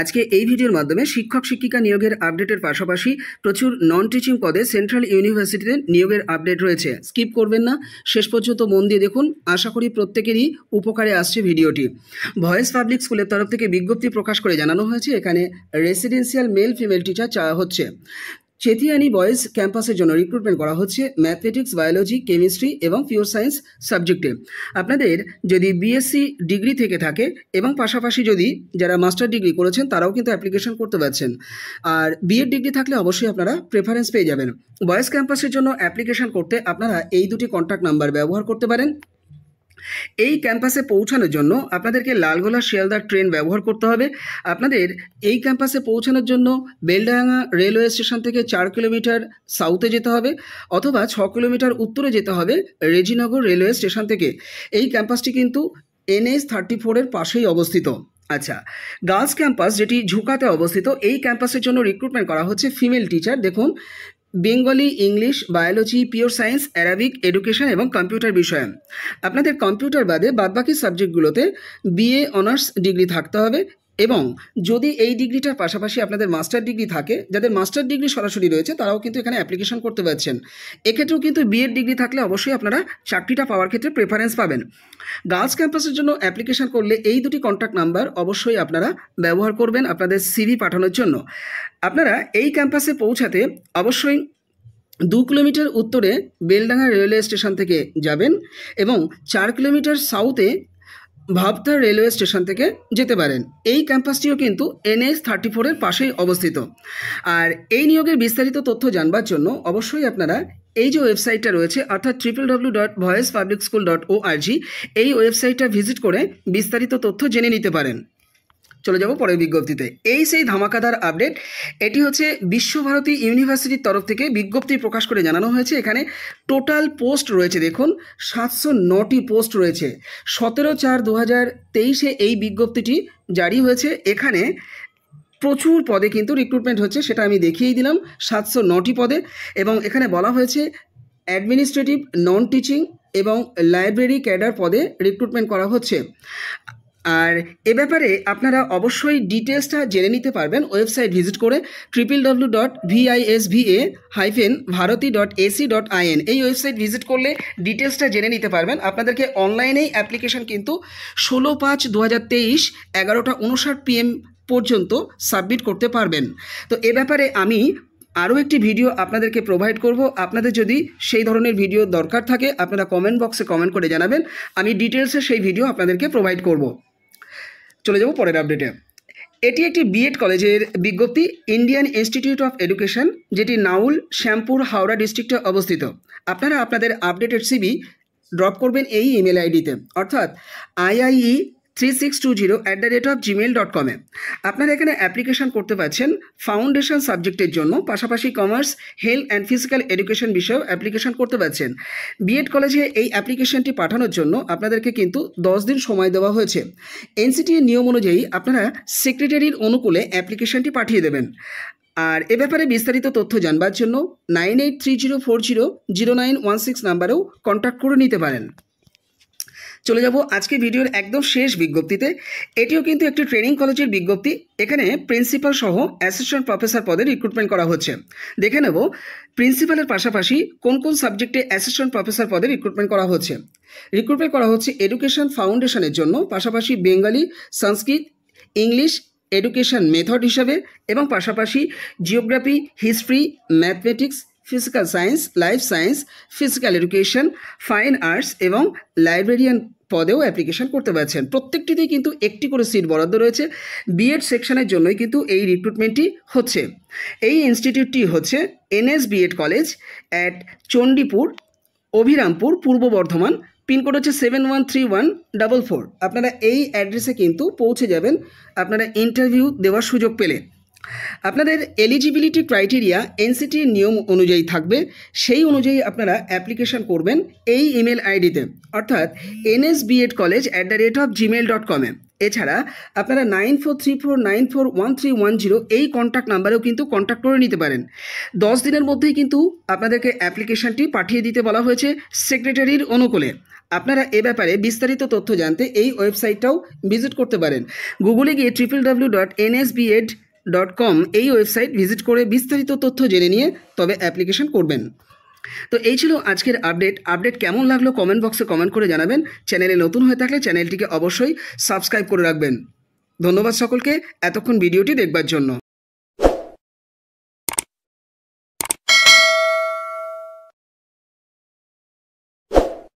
আজকে এই ভিডিওর মাধ্যমে শিক্ষক শিক্ষিকা নিয়োগের আপডেটের পাশাপাশি প্রচুর নন টিচিং পদে সেন্ট্রাল ইউনিভার্সিটিতে নিয়োগের আপডেট রয়েছে স্কিপ করবেন না শেষ পর্যন্ত মন দিয়ে দেখুন আশা করি প্রত্যেকেরই উপকারে আসছে ভিডিওটি ভয়েস পাবলিক স্কুলের তরফ থেকে বিজ্ঞপ্তি প্রকাশ করে জানানো হয়েছে এখানে রেসিডেন্সিয়াল মেল ফিমেল টিচার চাওয়া হচ্ছে চেতিয়ানি বয়েজ ক্যাম্পাসের জন্য রিক্রুটমেন্ট করা হচ্ছে ম্যাথমেটিক্স বায়োলজি কেমিস্ট্রি এবং পিওর সায়েন্স সাবজেক্টে আপনাদের যদি বিএসসি ডিগ্রি থেকে থাকে এবং পাশাপাশি যদি যারা মাস্টার ডিগ্রি করেছেন তারাও কিন্তু অ্যাপ্লিকেশন করতে পারছেন আর বিএড ডিগ্রি থাকলে অবশ্যই আপনারা প্রেফারেন্স পেয়ে যাবেন বয়েজ ক্যাম্পাসের জন্য অ্যাপ্লিকেশন করতে আপনারা এই দুটি কন্ট্যাক্ট নাম্বার ব্যবহার করতে পারেন এই ক্যাম্পাসে পৌঁছানোর জন্য আপনাদেরকে লালগোলা শিয়ালদার ট্রেন ব্যবহার করতে হবে আপনাদের এই ক্যাম্পাসে পৌঁছানোর জন্য বেলডাঙ্গা রেলওয়ে স্টেশন থেকে চার কিলোমিটার সাউথে যেতে হবে অথবা ছ কিলোমিটার উত্তরে যেতে হবে রেজিনগর রেলওয়ে স্টেশন থেকে এই ক্যাম্পাসটি কিন্তু এনএস থার্টি ফোরের পাশেই অবস্থিত আচ্ছা গার্লস ক্যাম্পাস যেটি ঝুকাতে অবস্থিত এই ক্যাম্পাসের জন্য রিক্রুটমেন্ট করা হচ্ছে ফিমেল টিচার দেখুন Bengali English biology pure science Arabic education এবং কম্পিউটার বিষয়ে আপনাদের কম্পিউটার বাদে বাদবাকি সাবজেক্টগুলোতে বিএ অনার্স ডিগ্রি থাকতে হবে এবং যদি এই ডিগ্রিটার পাশাপাশি আপনাদের মাস্টার ডিগ্রি থাকে যাদের মাস্টার ডিগ্রি সরাসরি রয়েছে তারাও কিন্তু এখানে অ্যাপ্লিকেশন করতে পারছেন এক্ষেত্রেও কিন্তু বিএড ডিগ্রি থাকলে অবশ্যই আপনারা চাকরিটা পাওয়ার ক্ষেত্রে প্রেফারেন্স পাবেন গার্লস ক্যাম্পাসের জন্য অ্যাপ্লিকেশন করলে এই দুটি কন্ট্যাক্ট নাম্বার অবশ্যই আপনারা ব্যবহার করবেন আপনাদের সিভি পাঠানোর জন্য আপনারা এই ক্যাম্পাসে পৌঁছাতে অবশ্যই দু কিলোমিটার উত্তরে বেলডাঙ্গা রেলওয়ে স্টেশন থেকে যাবেন এবং চার কিলোমিটার সাউথে ভাবতা রেলওয়ে স্টেশন থেকে যেতে পারেন এই ক্যাম্পাসটিও কিন্তু এনএস থার্টি ফোরের পাশেই অবস্থিত আর এই নিয়োগের বিস্তারিত তথ্য জানবার জন্য অবশ্যই আপনারা এই যে ওয়েবসাইটটা রয়েছে অর্থাৎ triple W dot voice public school dot ও এই ওয়েবসাইটটা ভিজিট করে বিস্তারিত তথ্য জেনে নিতে পারেন চলে যাব পরের বিজ্ঞপ্তিতে এই সেই ধামাকাদার আপডেট এটি হচ্ছে বিশ্বভারতী ইউনিভার্সিটির তরফ থেকে বিজ্ঞপ্তি প্রকাশ করে জানানো হয়েছে এখানে টোটাল পোস্ট রয়েছে দেখুন সাতশো নটি পোস্ট রয়েছে সতেরো চার দু হাজার তেইশে এই বিজ্ঞপ্তিটি জারি হয়েছে এখানে প্রচুর পদে কিন্তু রিক্রুটমেন্ট হচ্ছে সেটা আমি দেখিয়েই দিলাম সাতশো নটি পদে এবং এখানে বলা হয়েছে অ্যাডমিনিস্ট্রেটিভ নন টিচিং এবং লাইব্রেরি ক্যাডার পদে রিক্রুটমেন্ট করা হচ্ছে আর এ ব্যাপারে আপনারা অবশ্যই ডিটেলসটা জেনে নিতে পারবেন ওয়েবসাইট ভিজিট করে triple W dot V I S V A hyphen Bharati dot A C dot I N এই ওয়েবসাইট ভিজিট করলে ডিটেলসটা জেনে নিতে পারবেন আপনাদেরকে অনলাইনেই অ্যাপ্লিকেশন কিন্তু ষোলো পাঁচ দু হাজার তেইশ এগারোটা উনষাট পিএম পর্যন্ত সাবমিট করতে পারবেন তো এ ব্যাপারে আমি আরও একটি ভিডিও আপনাদেরকে প্রোভাইড করব আপনাদের যদি সেই ধরনের ভিডিও দরকার থাকে আপনারা কমেন্ট বক্সে কমেন্ট করে জানাবেন আমি ডিটেলসে সেই ভিডিও আপনাদেরকে প্রোভাইড করব চলে যাব পরের আপডেটে এটি একটি বিএড কলেজের বিজ্ঞপ্তি ইন্ডিয়ান ইনস্টিটিউট অফ এডুকেশন যেটি নাউল শ্যামপুর হাওড়া ডিস্ট্রিক্টে অবস্থিত আপনারা আপনাদের আপডেটেড সিবি ড্রপ করবেন এই ইমেল আইডিতে অর্থাৎ I I E three six two zero at the rate of Gmail dot কমে আপনারা এখানে অ্যাপ্লিকেশন করতে পারছেন ফাউন্ডেশন সাবজেক্টের জন্য পাশাপাশি commerce health and physical education বিষয়েও অ্যাপ্লিকেশন করতে পারছেন বিএড কলেজে এই অ্যাপ্লিকেশনটি পাঠানোর জন্য আপনাদেরকে কিন্তু দশ দিন সময় দেওয়া হয়েছে এনসিটির নিয়ম অনুযায়ী আপনারা সেক্রেটারির অনুকূলে অ্যাপ্লিকেশনটি পাঠিয়ে দেবেন আর এ ব্যাপারে বিস্তারিত তথ্য জানবার জন্য nine eight three zero four zero zero nine one six নাম্বারেও কন্ট্যাক্ট করে নিতে পারেন চলে যাব আজকে ভিডিওর একদম শেষ বিজ্ঞপ্তিতে এটিও কিন্তু একটি ট্রেনিং কলেজের বিজ্ঞপ্তি এখানে প্রিন্সিপাল সহ অ্যাসিস্ট্যান্ট প্রফেসর পদে রিক্রুটমেন্ট করা হচ্ছে দেখে নেব প্রিন্সিপালের পাশাপাশি কোন কোন সাবজেক্টে অ্যাসিস্ট্যান্ট প্রফেসর পদে রিক্রুটমেন্ট করা হচ্ছে রিক্রুটমেন্ট করা হচ্ছে এডুকেশন ফাউন্ডেশনের জন্য পাশাপাশি Bengali Sanskrit English education method হিসাবে এবং পাশাপাশি geography history mathematics physical science life science physical education fine arts এবং লাইব্রেরিয়ান পদেও অ্যাপ্লিকেশান করতে পারছেন প্রত্যেকটিতেই কিন্তু একটি করে সিট বরাদ্দ রয়েছে বিএড সেকশনের জন্যই কিন্তু এই রিক্রুটমেন্টটি হচ্ছে এই ইনস্টিটিউটটি হচ্ছে N S B Ed college at Chandipur Abhirampur Purba Bardhaman pin code হচ্ছে seven one three one double four আপনারা এই অ্যাড্রেসে কিন্তু পৌঁছে যাবেন আপনারা ইন্টারভিউ দেওয়ার সুযোগ পেলে আপনাদের এলিজিবিলিটি ক্রাইটেরিয়া এনসিটির নিয়ম অনুযায়ী থাকবে সেই অনুযায়ী আপনারা অ্যাপ্লিকেশান করবেন এই ইমেল আইডিতে অর্থাৎ N S B Ed college at the rate of Gmail dot কমে এছাড়া আপনারা nine four three four nine four one three one zero এই কন্ট্যাক্ট নাম্বারেও কিন্তু কন্ট্যাক্ট করে নিতে পারেন দশ দিনের মধ্যেই কিন্তু আপনাদেরকে অ্যাপ্লিকেশানটি পাঠিয়ে দিতে বলা হয়েছে সেক্রেটারির অনুকূলে আপনারা এ ব্যাপারে বিস্তারিত তথ্য জানতে এই ওয়েবসাইটটাও ভিজিট করতে পারেন গুগলে গিয়ে triple W dot N S B Ed dot com এই ওয়েবসাইট ভিজিট করে বিস্তারিত তথ্য জেনে নিয়ে তবে অ্যাপ্লিকেশন করবেন তো এই ছিল আজকের আপডেট আপডেট কেমন লাগলো কমেন্ট বক্সে কমেন্ট করে জানাবেন চ্যানেলে নতুন হয়ে থাকলে চ্যানেলটিকে অবশ্যই সাবস্ক্রাইব করে রাখবেন ধন্যবাদ সকলকে এতক্ষণ ভিডিওটি দেখবার জন্য